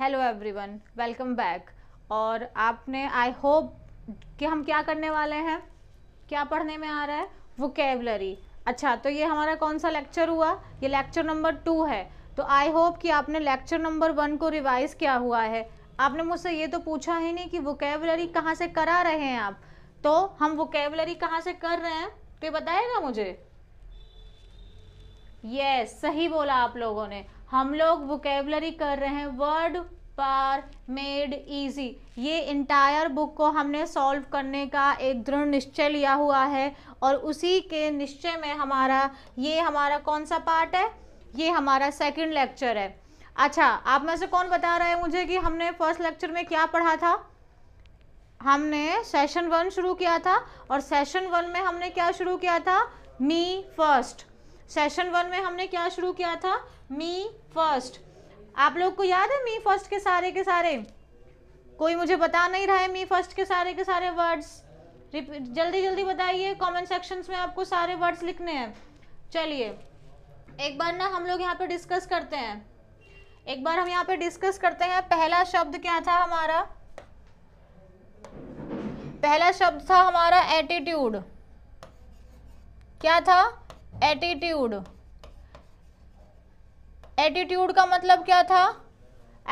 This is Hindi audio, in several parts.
हेलो एवरीवन वेलकम बैक और आपने आई होप कि हम क्या करने वाले हैं क्या पढ़ने में आ रहा है वोकेबलरी अच्छा तो ये हमारा कौन सा लेक्चर हुआ ये लेक्चर नंबर टू है तो आई होप कि आपने लेक्चर नंबर वन को रिवाइज़ किया हुआ है आपने मुझसे ये तो पूछा ही नहीं कि वोकेबलरी कहाँ से करा रहे हैं आप तो हम वोकेबलरी कहाँ से कर रहे हैं तो ये बताएगा मुझे यस yes, सही बोला आप लोगों ने हम लोग वोकेबलरी कर रहे हैं वर्ड पर मेड इजी ये इंटायर बुक को हमने सॉल्व करने का एक दृढ़ निश्चय लिया हुआ है और उसी के निश्चय में हमारा ये हमारा कौन सा पार्ट है ये हमारा सेकंड लेक्चर है अच्छा आप में से कौन बता रहा है मुझे कि हमने फर्स्ट लेक्चर में क्या पढ़ा था हमने सेशन वन शुरू किया था और सेशन वन में हमने क्या शुरू किया था मी फर्स्ट सेशन वन में हमने क्या शुरू किया था मी फर्स्ट आप लोग को याद है मी फर्स्ट के सारे के सारे कोई मुझे बता नहीं रहा है मी फर्स्ट के सारे के सारे वर्ड्स जल्दी जल्दी बताइए कमेंट सेक्शंस में आपको सारे वर्ड्स लिखने हैं चलिए एक बार ना हम लोग यहाँ पे डिस्कस करते हैं एक बार हम यहाँ पे डिस्कस करते हैं पहला शब्द क्या था हमारा पहला शब्द था हमारा एटीट्यूड क्या था एटीट्यूड एटीट्यूड का मतलब क्या था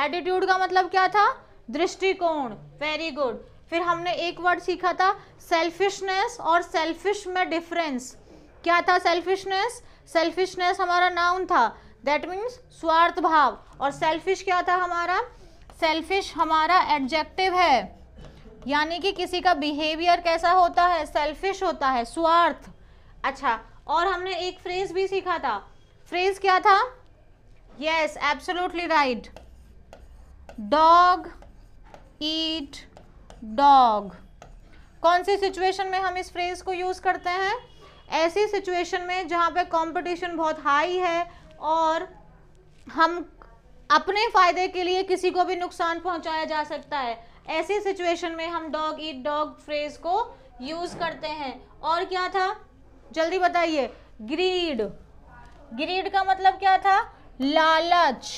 एटीट्यूड का मतलब क्या था दृष्टिकोण वेरी गुड फिर हमने एक वर्ड सीखा था सेल्फिशनेस और सेल्फिश में डिफरेंस क्या था सेल्फिशनेस सेल्फिशनेस हमारा नाउन था दैट मीन्स स्वार्थ भाव और सेल्फिश क्या था हमारा सेल्फिश हमारा एडजेक्टिव है यानी कि किसी का बिहेवियर कैसा होता है सेल्फिश होता है स्वार्थ अच्छा और हमने एक फ्रेज भी सीखा था फ्रेज क्या था yes absolutely right dog eat dog कौन सी सिचुएशन में हम इस फ्रेज को यूज़ करते हैं ऐसी सिचुएशन में जहाँ पे कंपटीशन बहुत हाई है और हम अपने फ़ायदे के लिए किसी को भी नुकसान पहुँचाया जा सकता है ऐसी सिचुएशन में हम डॉग ईट डॉग फ्रेज को यूज़ करते हैं और क्या था जल्दी बताइए ग्रीड ग्रीड का मतलब क्या था लालच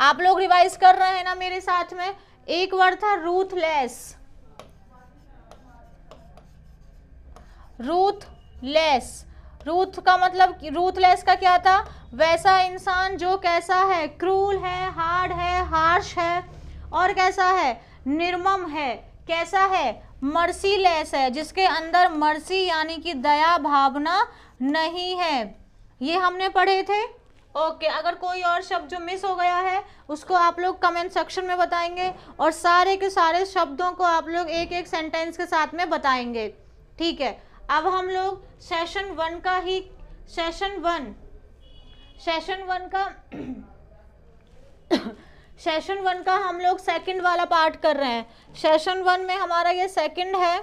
आप लोग रिवाइज कर रहे हैं ना मेरे साथ में एक वर्ड था रूथलेस रूथलेस रूथ का मतलब रूथलेस का क्या था वैसा इंसान जो कैसा है क्रूल है हार्ड है हार्श है और कैसा है निर्मम है कैसा है मर्सीलेस है जिसके अंदर मर्सी यानी कि दया भावना नहीं है ये हमने पढ़े थे ओके okay, अगर कोई और शब्द जो मिस हो गया है उसको आप लोग कमेंट सेक्शन में बताएंगे और सारे के सारे शब्दों को आप लोग एक एक सेंटेंस के साथ में बताएंगे ठीक है अब हम लोग सेशन वन का ही सेशन वन सेशन वन का सेशन वन का हम लोग सेकंड वाला पार्ट कर रहे हैं सेशन वन में हमारा ये सेकंड है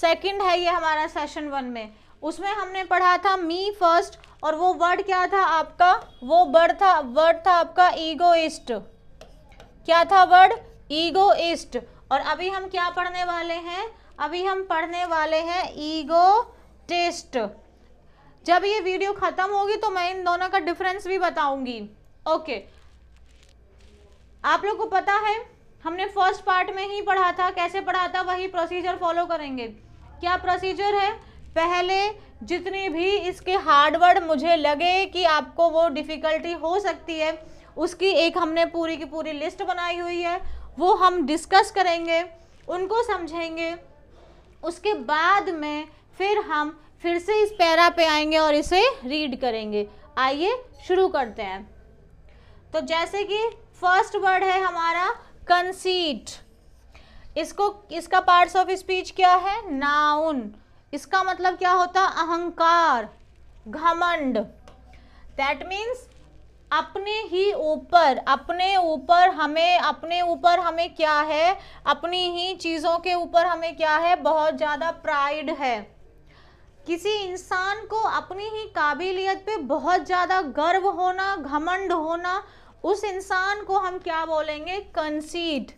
सेकंड है ये हमारा सेशन वन में उसमें हमने पढ़ा था मी फर्स्ट और वो वर्ड क्या था आपका वो वर्ड था वर्ड था आपका ईगोइस्ट क्या था वर्ड ईगोइस्ट और अभी हम क्या पढ़ने वाले हैं अभी हम पढ़ने वाले हैं ईगो टेस्ट जब ये वीडियो ख़त्म होगी तो मैं इन दोनों का डिफरेंस भी बताऊंगी ओके आप लोग को पता है हमने फर्स्ट पार्ट में ही पढ़ा था कैसे पढ़ा था वही प्रोसीजर फॉलो करेंगे क्या प्रोसीजर है पहले जितने भी इसके हार्डवर्ड मुझे लगे कि आपको वो डिफ़िकल्टी हो सकती है उसकी एक हमने पूरी की पूरी लिस्ट बनाई हुई है वो हम डिस्कस करेंगे उनको समझेंगे उसके बाद में फिर हम फिर से इस पैरा पे आएंगे और इसे रीड करेंगे आइए शुरू करते हैं तो जैसे कि फर्स्ट वर्ड है हमारा कंसीट इसको इसका पार्ट्स ऑफ स्पीच क्या है नाउन इसका मतलब क्या होता अहंकार घमंड दैट मीन्स अपने ही ऊपर अपने ऊपर हमें अपने ऊपर हमें क्या है अपनी ही चीज़ों के ऊपर हमें क्या है बहुत ज़्यादा प्राइड है किसी इंसान को अपनी ही काबिलियत पे बहुत ज़्यादा गर्व होना घमंड होना उस इंसान को हम क्या बोलेंगे कंसीट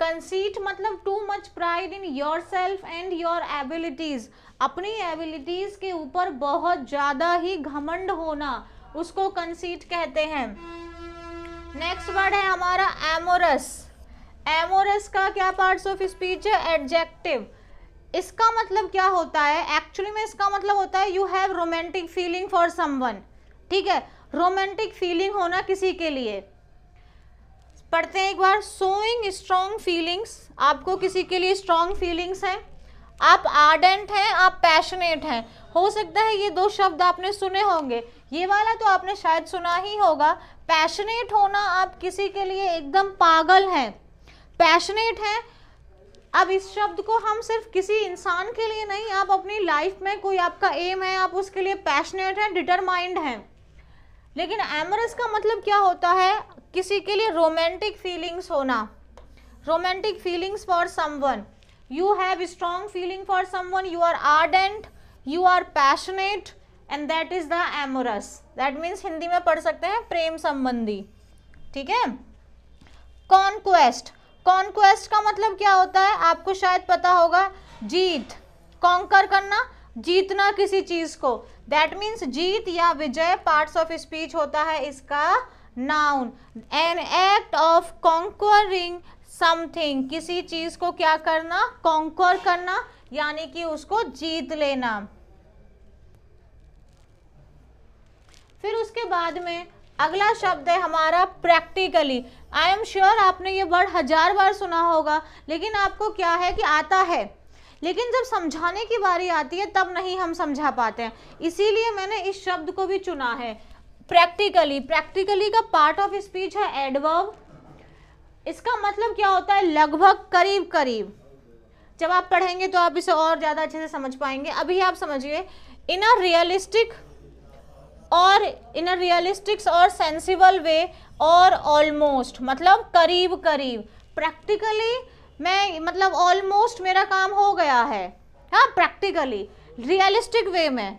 कंसीट मतलब too much pride in yourself and your abilities अपनी एबिलिटीज़ के ऊपर बहुत ज़्यादा ही घमंड होना उसको कंसीट कहते हैं नेक्स्ट वर्ड है हमारा एमोरस एमोरस का क्या पार्ट्स ऑफ स्पीच है एडजेक्टिव इसका मतलब क्या होता है एक्चुअली में इसका मतलब होता है you have romantic feeling for someone ठीक है रोमांटिक फीलिंग होना किसी के लिए पढ़ते हैं एक बार सोइंग स्ट्रॉन्ग फीलिंग्स आपको किसी के लिए स्ट्रॉन्ग फीलिंग्स हैं आप आर्डेंट हैं आप पैशनेट हैं हो सकता है ये दो शब्द आपने सुने होंगे ये वाला तो आपने शायद सुना ही होगा पैशनेट होना आप किसी के लिए एकदम पागल हैं पैशनेट हैं अब इस शब्द को हम सिर्फ किसी इंसान के लिए नहीं आप अपनी लाइफ में कोई आपका एम है आप उसके लिए पैशनेट हैं डिटरमाइंड हैं लेकिन एमरस का मतलब क्या होता है किसी के लिए रोमांटिक फीलिंग्स होना romantic feelings for someone you have strong feeling for someone you are ardent you are passionate and that is the amorous that means Hindi में पढ़ सकते हैं प्रेम संबंधी ठीक है कॉन्क्वेस्ट कॉन्क्वेस्ट का मतलब क्या होता है आपको शायद पता होगा जीत कॉन्कर करना जीतना किसी चीज को दैट मीन्स जीत या विजय पार्ट्स ऑफ स्पीच होता है इसका noun an act of conquering something किसी चीज को क्या करना कॉन्क्वर करना यानी कि उसको जीत लेना फिर उसके बाद में अगला शब्द है हमारा प्रैक्टिकली आई एम श्योर आपने ये वर्ड हजार बार सुना होगा लेकिन आपको क्या है कि आता है लेकिन जब समझाने की बारी आती है तब नहीं हम समझा पाते हैं इसीलिए मैंने इस शब्द को भी चुना है प्रैक्टिकली प्रैक्टिकली का पार्ट ऑफ स्पीच है एडवर्ब इसका मतलब क्या होता है लगभग करीब करीब जब आप पढ़ेंगे तो आप इसे और ज़्यादा अच्छे से समझ पाएंगे अभी आप समझिए इन अ रियलिस्टिक और इन अ रियलिस्टिक्स और सेंसिबल वे और ऑलमोस्ट मतलब करीब करीब प्रैक्टिकली मैं मतलब ऑलमोस्ट मेरा काम हो गया है हाँ प्रैक्टिकली रियलिस्टिक वे में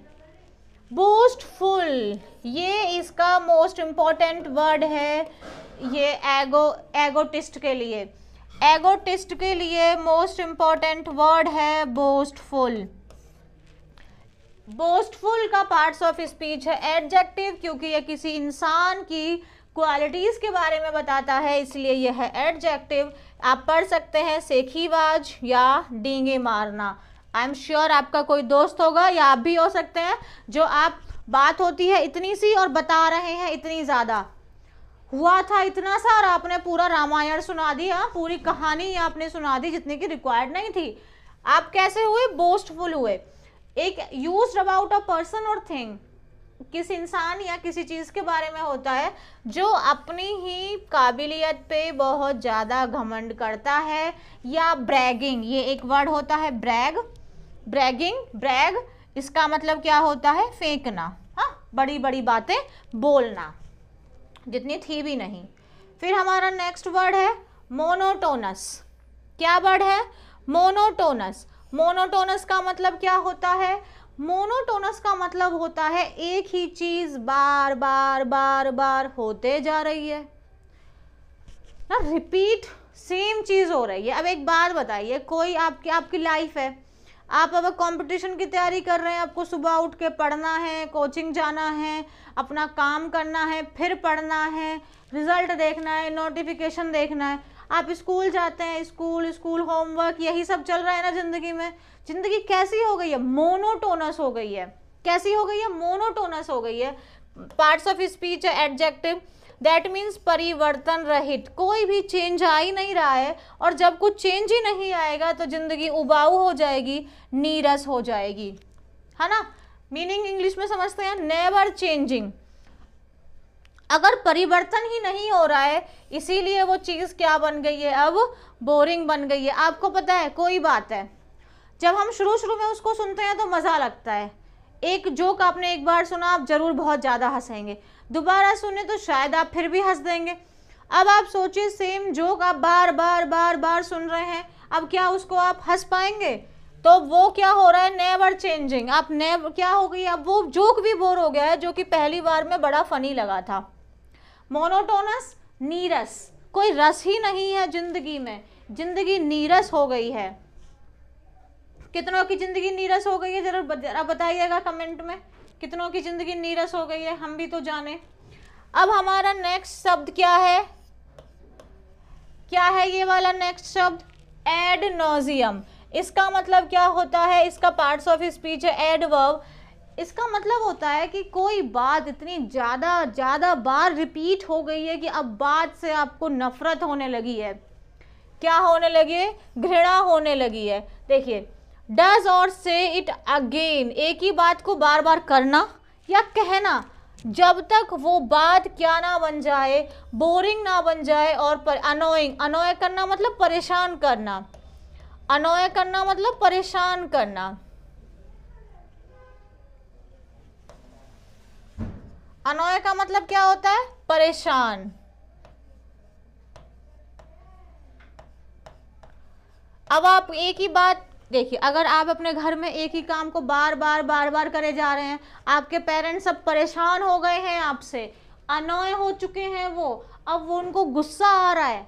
बूस्ट फुल ये इसका मोस्ट इम्पॉर्टेंट वर्ड है ये एगो एगोटिस्ट के लिए एगोटिस्ट के लिए मोस्ट इम्पॉर्टेंट वर्ड है बोस्टफुल बोस्टफुल का पार्ट्स ऑफ स्पीच है एडजेक्टिव क्योंकि यह किसी इंसान की क्वालिटीज़ के बारे में बताता है इसलिए यह है एडजेक्टिव आप पढ़ सकते हैं सेखीबाज या डींगे मारना आई एम श्योर आपका कोई दोस्त होगा या आप भी हो सकते हैं जो आप बात होती है इतनी सी और बता रहे हैं इतनी ज़्यादा हुआ था इतना सा और आपने पूरा रामायण सुना दिया हाँ, पूरी कहानी आपने सुना दी जितने की रिक्वायर्ड नहीं थी आप कैसे हुए बोस्टफुल हुए एक यूज अबाउट अ पर्सन और थिंग किस इंसान या किसी चीज़ के बारे में होता है जो अपनी ही काबिलियत पे बहुत ज़्यादा घमंड करता है या ब्रैगिंग ये एक वर्ड होता है ब्रैग ब्रैगिंग ब्रैग इसका मतलब क्या होता है फेंकना हाँ बड़ी बड़ी बातें बोलना जितनी थी भी नहीं फिर हमारा नेक्स्ट वर्ड है मोनोटोनस क्या वर्ड है मोनोटोनस मोनोटोनस का मतलब क्या होता है मोनोटोनस का मतलब होता है एक ही चीज बार बार बार बार होते जा रही है ना रिपीट सेम चीज़ हो रही है अब एक बात बताइए कोई आपकी आपकी लाइफ है आप अब कंपटीशन की तैयारी कर रहे हैं आपको सुबह उठ के पढ़ना है कोचिंग जाना है अपना काम करना है फिर पढ़ना है रिजल्ट देखना है नोटिफिकेशन देखना है आप स्कूल जाते हैं स्कूल स्कूल होमवर्क यही सब चल रहा है ना ज़िंदगी में ज़िंदगी कैसी हो गई है मोनोटोनस हो गई है कैसी हो गई है मोनोटोनस हो गई है parts of speech adjective that means परिवर्तन रहित कोई भी चेंज आ ही नहीं रहा है और जब कुछ चेंज ही नहीं आएगा तो ज़िंदगी उबाऊ हो जाएगी नीरस हो जाएगी है ना मीनिंग इंग्लिश में समझते हैं नेवर चेंजिंग अगर परिवर्तन ही नहीं हो रहा है इसीलिए वो चीज़ क्या बन गई है अब बोरिंग बन गई है आपको पता है कोई बात है जब हम शुरू शुरू में उसको सुनते हैं तो मज़ा लगता है एक जोक आपने एक बार सुना आप ज़रूर बहुत ज़्यादा हंसेंगे दोबारा सुने तो शायद आप फिर भी हंस देंगे अब आप सोचिए सेम जोक आप बार बार बार बार सुन रहे हैं अब क्या उसको आप हंस पाएंगे तो वो क्या हो रहा है नेवर चेंजिंग आप नेवर क्या हो गई अब वो जोक भी बोर हो गया है जो कि पहली बार में बड़ा फ़नी लगा था मोनोटोनस नीरस कोई रस ही नहीं है जिंदगी में जिंदगी नीरस हो गई है कितनों की जिंदगी नीरस हो गई है जरा जरा बताइएगा कमेंट में कितनों की जिंदगी नीरस हो गई है हम भी तो जाने अब हमारा नेक्स्ट शब्द क्या है क्या है ये वाला नेक्स्ट शब्द एडनोजियम इसका मतलब क्या होता है इसका पार्ट्स ऑफ स्पीच है एडवर्ब इसका मतलब होता है कि कोई बात इतनी ज़्यादा ज़्यादा बार रिपीट हो गई है कि अब बात से आपको नफ़रत होने लगी है क्या होने लगी है घृणा होने लगी है देखिए डज और से इट अगेन एक ही बात को बार बार करना या कहना जब तक वो बात क्या ना बन जाए बोरिंग ना बन जाए और पर अनोइंग अनोय करना मतलब परेशान करना अनोय करना मतलब परेशान करना अनोय का मतलब क्या होता है परेशान अब आप एक ही बात देखिए अगर आप अपने घर में एक ही काम को बार बार बार बार करे जा रहे हैं आपके पेरेंट्स सब परेशान हो गए हैं आपसे अनोय हो चुके हैं वो अब वो उनको गुस्सा आ रहा है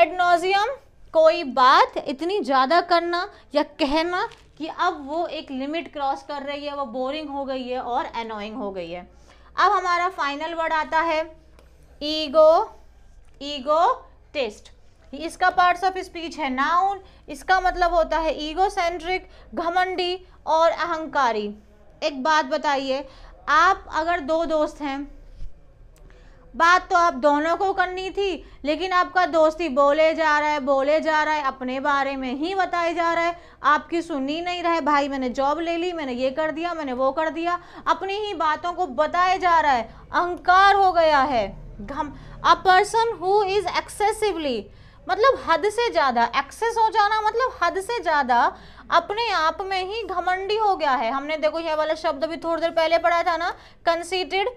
एड नोजियम कोई बात इतनी ज़्यादा करना या कहना कि अब वो एक लिमिट क्रॉस कर रही है वो बोरिंग हो गई है और अनोइंग हो गई है अब हमारा फाइनल वर्ड आता है ईगो ईगो टेस्ट इसका पार्ट्स ऑफ स्पीच है नाउन इसका मतलब होता है ईगो सेंट्रिक घमंडी और अहंकारी एक बात बताइए आप अगर दो दोस्त हैं बात तो आप दोनों को करनी थी लेकिन आपका दोस्त ही बोले जा रहा है बोले जा रहा है अपने बारे में ही बताया जा रहा है आपकी सुनी नहीं रहा है भाई मैंने जॉब ले ली मैंने ये कर दिया मैंने वो कर दिया अपनी ही बातों को बताया जा रहा है अहंकार हो गया है घम a person who is excessively मतलब हद से ज़्यादा एक्सेस हो जाना मतलब हद से ज़्यादा अपने आप में ही घमंडी हो गया है हमने देखो यह वाला शब्द भी थोड़ी देर पहले पढ़ा था ना कंसीटेड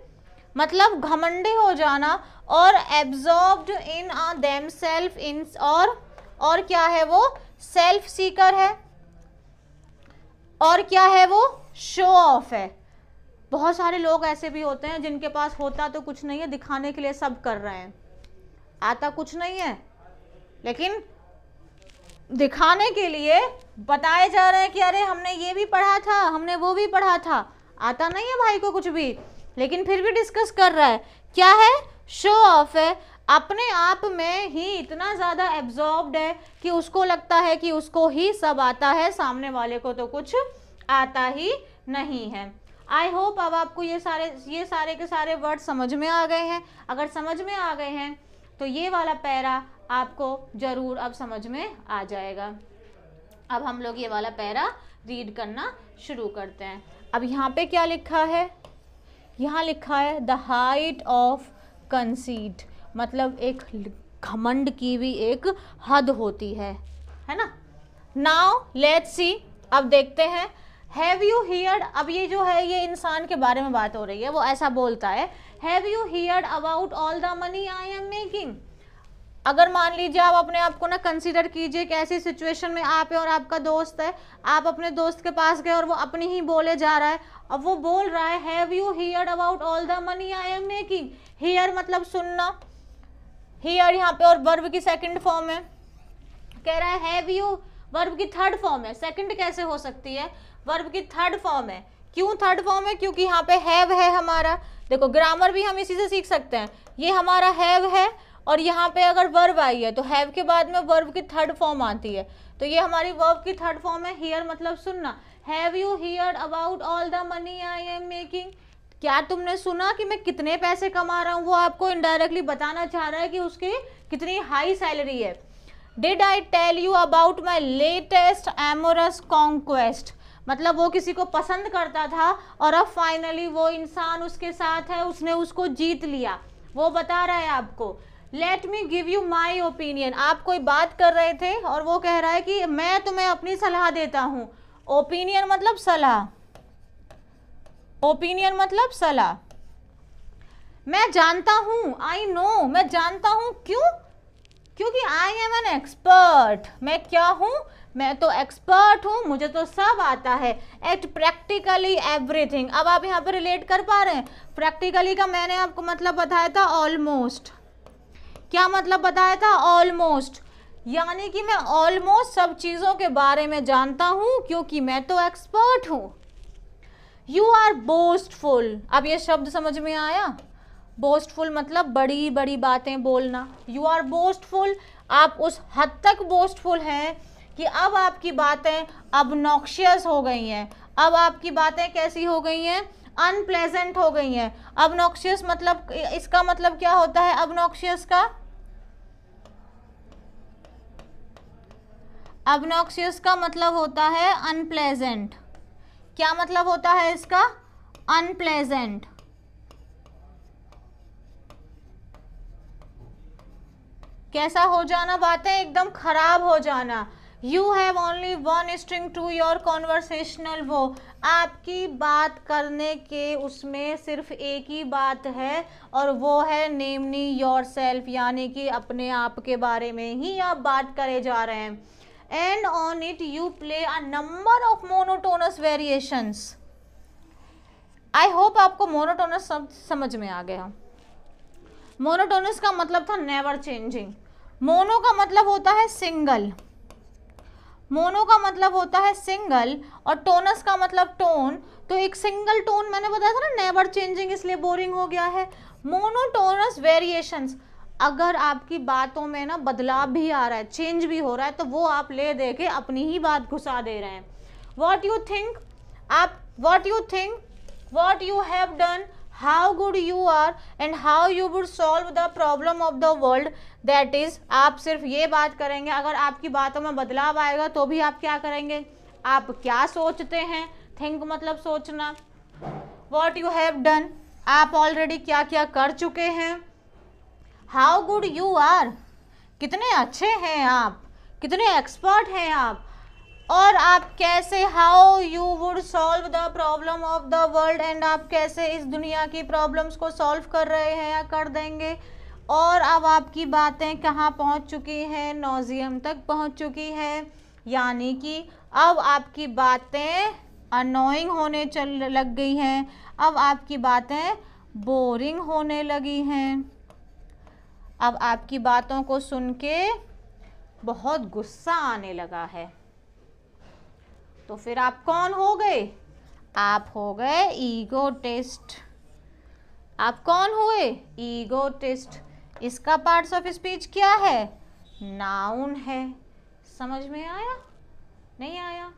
मतलब घमंडी हो जाना और absorbed in themself in और और क्या है वो सेल्फ सीकर है और क्या है वो शो ऑफ है बहुत सारे लोग ऐसे भी होते हैं जिनके पास होता तो कुछ नहीं है दिखाने के लिए सब कर रहे हैं आता कुछ नहीं है लेकिन दिखाने के लिए बताए जा रहे हैं कि अरे हमने ये भी पढ़ा था हमने वो भी पढ़ा था आता नहीं है भाई को कुछ भी लेकिन फिर भी डिस्कस कर रहा है क्या है शो ऑफ है अपने आप में ही इतना ज़्यादा एब्जॉर्ब्ड है कि उसको लगता है कि उसको ही सब आता है सामने वाले को तो कुछ आता ही नहीं है आई होप अब आपको ये सारे ये सारे के सारे वर्ड समझ में आ गए हैं अगर समझ में आ गए हैं तो ये वाला पैरा आपको ज़रूर अब समझ में आ जाएगा अब हम लोग ये वाला पैरा रीड करना शुरू करते हैं अब यहाँ पे क्या लिखा है यहाँ लिखा है द हाइट ऑफ कंसीट मतलब एक घमंड की भी एक हद होती है है ना नाउ लेट सी अब देखते हैं हैव यू हियर्ड अब ये जो है ये इंसान के बारे में बात हो रही है वो ऐसा बोलता है have you heard about all the money I am making अगर मान लीजिए आप अपने आप को ना कंसीडर कीजिए कि ऐसी सिचुएशन में आप है और आपका दोस्त है आप अपने दोस्त के पास गए और वो अपनी ही बोले जा रहा है अब वो बोल रहा है have you hear about all the money I am making hear मतलब सुनना हियर यहाँ पे और वर्ब की सेकंड फॉर्म है कह रहा है हैव यू वर्ब की थर्ड फॉर्म है सेकेंड कैसे हो सकती है वर्ब की थर्ड फॉर्म है क्यों थर्ड फॉर्म है क्योंकि यहाँ पे हैव है हमारा देखो ग्रामर भी हम इसी से सीख सकते हैं ये हमारा हैव है और यहाँ पे अगर वर्ब आई है तो हैव के बाद में वर्ब की थर्ड फॉर्म आती है तो ये हमारी वर्ब की थर्ड फॉर्म है हियर मतलब सुनना have you hear about all the money I am making क्या तुमने सुना कि मैं कितने पैसे कमा रहा हूँ वो आपको इनडायरेक्टली बताना चाह रहा है कि उसकी कितनी हाई सैलरी है did I tell you about my latest amorous conquest मतलब वो किसी को पसंद करता था और अब फाइनली वो इंसान उसके साथ है उसने उसको जीत लिया वो बता रहा है आपको let me give you my opinion आप कोई बात कर रहे थे और वो कह रहा है कि मैं तुम्हें अपनी सलाह देता हूँ ओपिनियन मतलब सलाह ओपिनियन मतलब सलाह मैं जानता हूँ आई नो मैं जानता हूँ क्यों क्योंकि आई एम एन एक्सपर्ट मैं क्या हूँ मैं तो एक्सपर्ट हूँ मुझे तो सब आता है एट प्रैक्टिकली एवरीथिंग अब आप यहाँ पर रिलेट कर पा रहे हैं प्रैक्टिकली का मैंने आपको मतलब बताया था ऑलमोस्ट क्या मतलब बताया था ऑलमोस्ट यानी कि मैं ऑलमोस्ट सब चीज़ों के बारे में जानता हूँ क्योंकि मैं तो एक्सपर्ट हूँ यू आर बोस्टफुल अब ये शब्द समझ में आया बोस्टफुल मतलब बड़ी बड़ी बातें बोलना यू आर बोस्टफुल आप उस हद तक बोस्टफुल हैं कि अब आपकी बातें अब नॉक्शियस हो गई हैं अब आपकी बातें कैसी हो गई हैं अनप्लेजेंट हो गई हैं अब नॉक्शियस मतलब इसका मतलब क्या होता है अब नोक्शियस का एबनॉक्सियस का मतलब होता है अनप्लेजेंट क्या मतलब होता है इसका अनप्लेजेंट कैसा हो जाना बातें एकदम खराब हो जाना you have only one string to your conversational वो आपकी बात करने के उसमें सिर्फ एक ही बात है और वो है नेमनी योर सेल्फ यानी कि अपने आप के बारे में ही आप बात करे जा रहे हैं and on it you play a number of monotonous variation I hope आपको मोनोटोनस समझ में आ गया मोनोटोनस का मतलब था नेवर चेंजिंग मोनो का मतलब होता है सिंगल मोनो का मतलब होता है सिंगल और टोनस का मतलब टोन तो एक सिंगल टोन मैंने बताया था ना नेवर चेंजिंग इसलिए बोरिंग हो गया है मोनोटोनस वेरिएशंस अगर आपकी बातों में ना बदलाव भी आ रहा है चेंज भी हो रहा है तो वो आप ले दे के अपनी ही बात घुसा दे रहे हैं वॉट यू थिंक आप what you think what you have done how good you are and how you would solve the problem of the world that is आप सिर्फ ये बात करेंगे अगर आपकी बातों में बदलाव आएगा तो भी आप क्या करेंगे आप क्या सोचते हैं थिंक मतलब सोचना वॉट यू हैव डन आप ऑलरेडी क्या क्या कर चुके हैं हाउ गुड यू आर कितने अच्छे हैं आप कितने एक्सपर्ट हैं आप और आप कैसे how you would solve the problem of the world and आप कैसे इस दुनिया की प्रॉब्लम्स को सॉल्व कर रहे हैं या कर देंगे और अब आपकी बातें कहाँ पहुँच चुकी हैं नोजियम तक पहुँच चुकी है यानी कि अब आपकी बातें अनोइंग होने चल लग गई हैं अब आपकी बातें बोरिंग होने लगी हैं अब आपकी बातों को सुन के बहुत गुस्सा आने लगा है तो फिर आप कौन हो गए आप हो गए ईगोटिस्ट आप कौन हुए ईगोटिस्ट इसका पार्ट्स ऑफ स्पीच क्या है नाउन है समझ में आया नहीं आया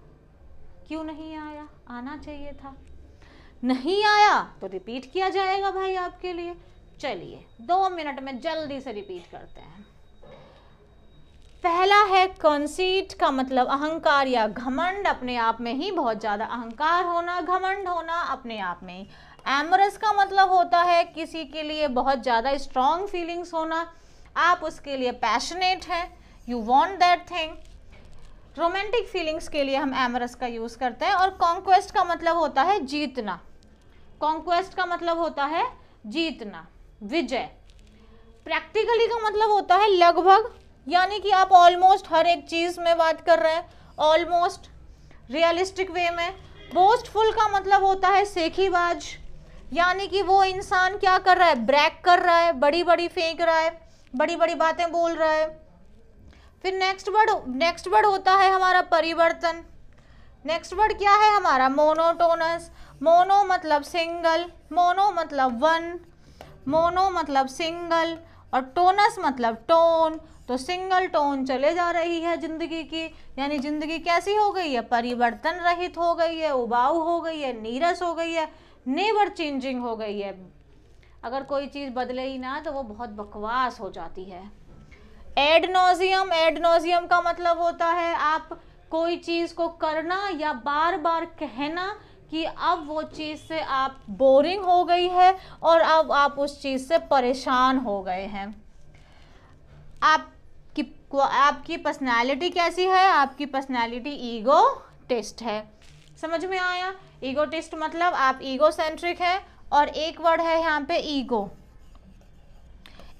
क्यों नहीं आया आना चाहिए था नहीं आया तो रिपीट किया जाएगा भाई आपके लिए चलिए दो मिनट में जल्दी से रिपीट करते हैं पहला है कंसीट का मतलब अहंकार या घमंड अपने आप में ही बहुत ज़्यादा अहंकार होना घमंड होना अपने आप में ही एमरस का मतलब होता है किसी के लिए बहुत ज़्यादा स्ट्रॉन्ग फीलिंग्स होना आप उसके लिए पैशनेट हैं you want that thing romantic feelings के लिए हम एमरस का यूज़ करते हैं और कॉन्क्वेस्ट का मतलब होता है जीतना कॉन्क्वेस्ट का मतलब होता है जीतना विजय प्रैक्टिकली का मतलब होता है लगभग यानी कि आप ऑलमोस्ट हर एक चीज़ में बात कर रहे हैं ऑलमोस्ट रियलिस्टिक वे में बोस्टफुल का मतलब होता है सेखीबाज यानी कि वो इंसान क्या कर रहा है ब्रैक कर रहा है बड़ी बड़ी फेंक रहा है बड़ी बड़ी बातें बोल रहा है फिर नेक्स्ट वर्ड नेक्स्ट वर्ड होता है हमारा परिवर्तन नेक्स्ट वर्ड क्या है हमारा मोनोटोनस मोनो मतलब सिंगल मोनो मतलब वन मोनो मतलब सिंगल और टोनस मतलब टोन तो सिंगल टोन चले जा रही है जिंदगी की यानी जिंदगी कैसी हो गई है परिवर्तन रहित हो गई है उबाऊ हो गई है नीरस हो गई है नेवर चेंजिंग हो गई है अगर कोई चीज़ बदले ही ना तो वो बहुत बकवास हो जाती है एडनोजियम एडनोजियम का मतलब होता है आप कोई चीज़ को करना या बार बार कहना कि अब वो चीज़ से आप बोरिंग हो गई है और अब आप उस चीज़ से परेशान हो गए हैं आपकी आपकी पर्सनालिटी कैसी है आपकी पर्सनालिटी ईगो टेस्ट है समझ में आया ईगो टेस्ट मतलब आप ईगो सेंट्रिक हैं और एक वर्ड है यहाँ पे ईगो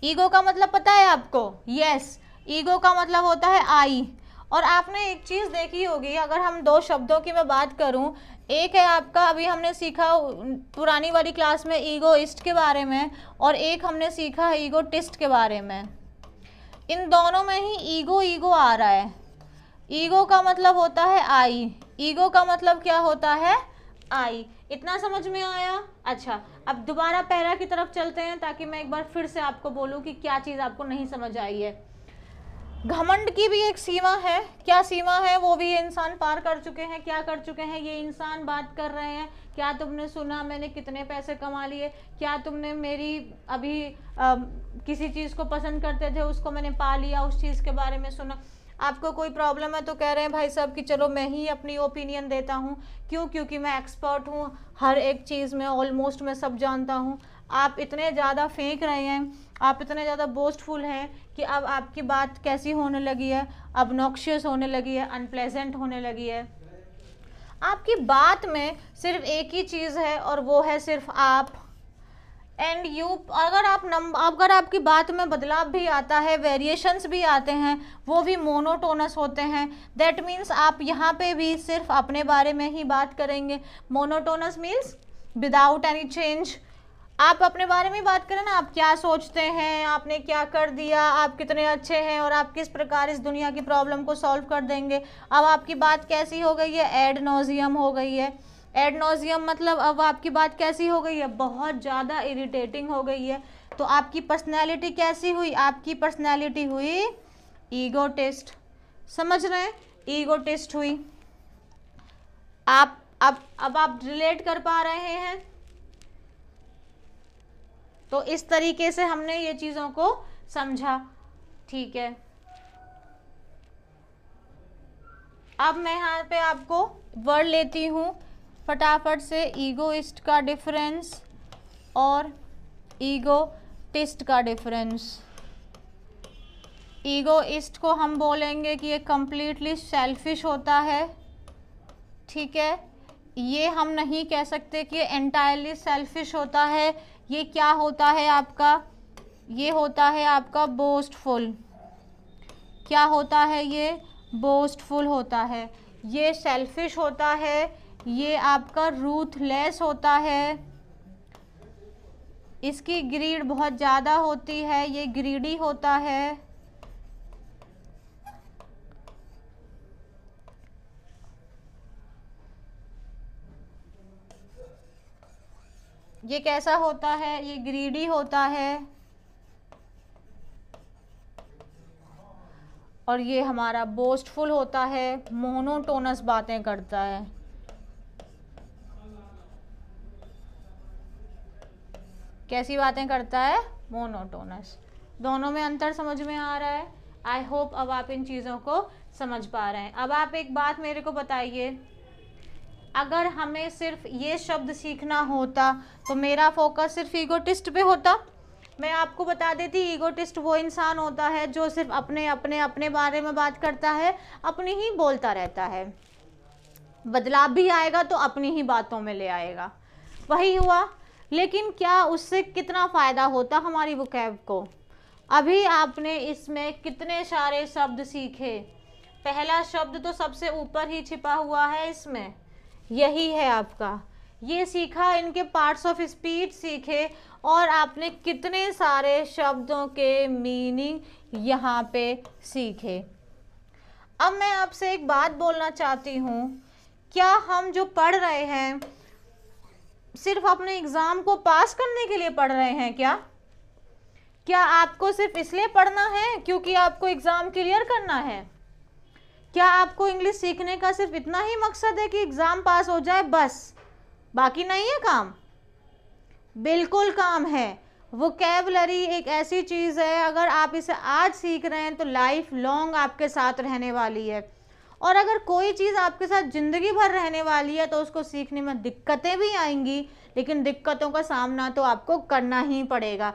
ईगो का मतलब पता है आपको यस ईगो का मतलब होता है आई और आपने एक चीज़ देखी होगी अगर हम दो शब्दों की मैं बात करूं एक है आपका अभी हमने सीखा पुरानी वाली क्लास में ईगोइस्ट के बारे में और एक हमने सीखा है ईगोटिस्ट के बारे में इन दोनों में ही ईगो ईगो आ रहा है ईगो का मतलब होता है आई ईगो का मतलब क्या होता है आई इतना समझ में आया अच्छा अब दोबारा पैरा की तरफ चलते हैं ताकि मैं एक बार फिर से आपको बोलूँ कि क्या चीज़ आपको नहीं समझ आई है घमंड की भी एक सीमा है क्या सीमा है वो भी इंसान पार कर चुके हैं क्या कर चुके हैं ये इंसान बात कर रहे हैं क्या तुमने सुना मैंने कितने पैसे कमा लिए क्या तुमने मेरी अभी आ, किसी चीज़ को पसंद करते थे उसको मैंने पा लिया उस चीज़ के बारे में सुना आपको कोई प्रॉब्लम है तो कह रहे हैं भाई साहब कि चलो मैं ही अपनी ओपिनियन देता हूँ क्यों क्योंकि मैं एक्सपर्ट हूँ हर एक चीज़ में ऑलमोस्ट मैं सब जानता हूँ आप इतने ज़्यादा फेंक रहे हैं आप इतने ज़्यादा बोस्टफुल हैं कि अब आपकी बात कैसी होने लगी है अब नोक्शियस होने लगी है अनप्लेजेंट होने लगी है आपकी बात में सिर्फ एक ही चीज़ है और वो है सिर्फ आप एंड यू अगर आप नंबर अगर आपकी बात में बदलाव भी आता है वेरिएशंस भी आते हैं वो भी मोनोटोनस होते हैं दैट मीन्स आप यहाँ पे भी सिर्फ अपने बारे में ही बात करेंगे monotonous means without any change आप अपने बारे में बात करें ना आप क्या सोचते हैं आपने क्या कर दिया आप कितने अच्छे हैं और आप किस प्रकार इस दुनिया की प्रॉब्लम को सॉल्व कर देंगे अब आपकी बात कैसी हो गई है एड नोजियम हो गई है एड नोजियम मतलब अब आपकी बात कैसी हो गई है बहुत ज़्यादा इरिटेटिंग हो गई है तो आपकी पर्सनैलिटी कैसी हुई आपकी पर्सनैलिटी हुई ईगो टेस्ट समझ रहे हैं ईगो टेस्ट हुई आप अब अब आप रिलेट कर पा रहे हैं तो इस तरीके से हमने ये चीज़ों को समझा ठीक है अब मैं यहाँ पे आपको वर्ड लेती हूँ फटाफट से ईगोइस्ट का डिफरेंस और ईगोटिस्ट का डिफरेंस ईगोइस्ट को हम बोलेंगे कि ये कम्प्लीटली सेल्फिश होता है ठीक है ये हम नहीं कह सकते कि एंटायरली सेल्फिश होता है ये क्या होता है आपका ये होता है आपका बोस्टफुल क्या होता है ये बोस्टफुल होता है ये सेल्फिश होता है ये आपका रूथलेस होता है इसकी ग्रीड बहुत ज़्यादा होती है ये ग्रीडी होता है ये कैसा होता है ये ग्रीडी होता है और ये हमारा बोस्टफुल होता है मोनोटोनस बातें करता है कैसी बातें करता है मोनोटोनस दोनों में अंतर समझ में आ रहा है आई होप अब आप इन चीज़ों को समझ पा रहे हैं अब आप एक बात मेरे को बताइए अगर हमें सिर्फ ये शब्द सीखना होता तो मेरा फोकस सिर्फ ईगोटिस्ट पे होता मैं आपको बता देती ईगोटिस्ट वो इंसान होता है जो सिर्फ अपने अपने अपने बारे में बात करता है अपनी ही बोलता रहता है बदलाव भी आएगा तो अपनी ही बातों में ले आएगा वही हुआ लेकिन क्या उससे कितना फ़ायदा होता हमारी वुकैब को अभी आपने इसमें कितने सारे शब्द सीखे पहला शब्द तो सबसे ऊपर ही छिपा हुआ है इसमें यही है आपका ये सीखा इनके पार्ट्स ऑफ स्पीच सीखे और आपने कितने सारे शब्दों के मीनिंग यहाँ पे सीखे अब मैं आपसे एक बात बोलना चाहती हूँ क्या हम जो पढ़ रहे हैं सिर्फ अपने एग्ज़ाम को पास करने के लिए पढ़ रहे हैं क्या क्या आपको सिर्फ इसलिए पढ़ना है क्योंकि आपको एग्ज़ाम क्लियर करना है क्या आपको इंग्लिश सीखने का सिर्फ इतना ही मकसद है कि एग्ज़ाम पास हो जाए बस बाकी नहीं है काम बिल्कुल काम है वो कैबलरी एक ऐसी चीज़ है अगर आप इसे आज सीख रहे हैं तो लाइफ लॉन्ग आपके साथ रहने वाली है और अगर कोई चीज़ आपके साथ ज़िंदगी भर रहने वाली है तो उसको सीखने में दिक्कतें भी आएंगी लेकिन दिक्कतों का सामना तो आपको करना ही पड़ेगा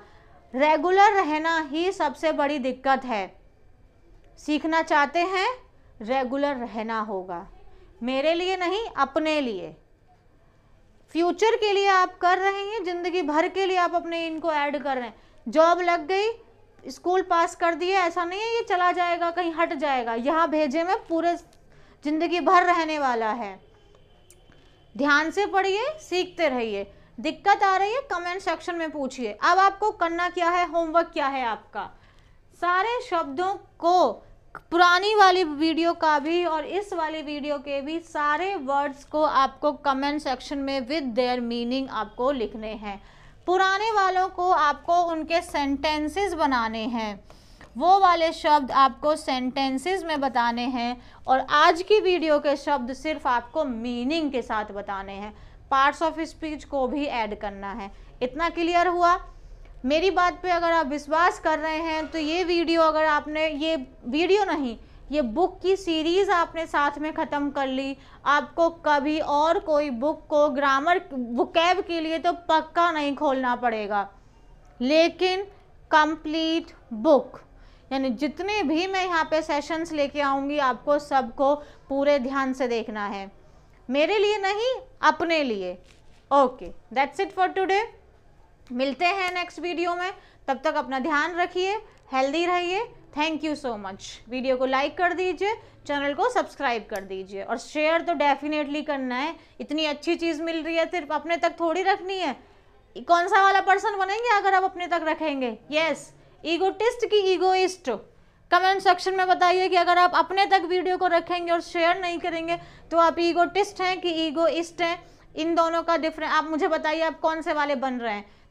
रेगुलर रहना ही सबसे बड़ी दिक्कत है सीखना चाहते हैं रेगुलर रहना होगा मेरे लिए नहीं अपने लिए फ्यूचर के लिए आप कर रहे हैं ज़िंदगी भर के लिए आप अपने इनको ऐड कर रहे हैं जॉब लग गई स्कूल पास कर दिए ऐसा नहीं है ये चला जाएगा कहीं हट जाएगा यहाँ भेजे में पूरे ज़िंदगी भर रहने वाला है ध्यान से पढ़िए सीखते रहिए दिक्कत आ रही है कमेंट सेक्शन में पूछिए अब आपको करना क्या है होमवर्क क्या है आपका सारे शब्दों को पुरानी वाली वीडियो का भी और इस वाली वीडियो के भी सारे वर्ड्स को आपको कमेंट सेक्शन में विद देयर मीनिंग आपको लिखने हैं पुराने वालों को आपको उनके सेंटेंसेस बनाने हैं वो वाले शब्द आपको सेंटेंसेस में बताने हैं और आज की वीडियो के शब्द सिर्फ आपको मीनिंग के साथ बताने हैं पार्ट्स ऑफ स्पीच को भी ऐड करना है इतना क्लियर हुआ मेरी बात पे अगर आप विश्वास कर रहे हैं तो ये वीडियो अगर आपने ये वीडियो नहीं ये बुक की सीरीज़ आपने साथ में ख़त्म कर ली आपको कभी और कोई बुक को ग्रामर बुकैब के लिए तो पक्का नहीं खोलना पड़ेगा लेकिन कंप्लीट बुक यानी जितने भी मैं यहाँ पे सेशंस लेके आऊँगी आपको सबको पूरे ध्यान से देखना है मेरे लिए नहीं अपने लिए okay that's it for today मिलते हैं नेक्स्ट वीडियो में तब तक अपना ध्यान रखिए हेल्दी रहिए thank you so much video को लाइक कर दीजिए चैनल को सब्सक्राइब कर दीजिए और शेयर तो डेफिनेटली करना है इतनी अच्छी चीज़ मिल रही है सिर्फ अपने तक थोड़ी रखनी है कौन सा वाला पर्सन बनेंगे अगर आप अपने तक रखेंगे यस ईगोटिस्ट की ईगोइस्ट कमेंट सेक्शन में बताइए कि अगर आप अपने तक वीडियो को रखेंगे और शेयर नहीं करेंगे तो आप ईगोटिस्ट हैं कि ईगोइस्ट हैं इन दोनों का डिफरेंस आप मुझे बताइए आप कौन से वाले बन रहे हैं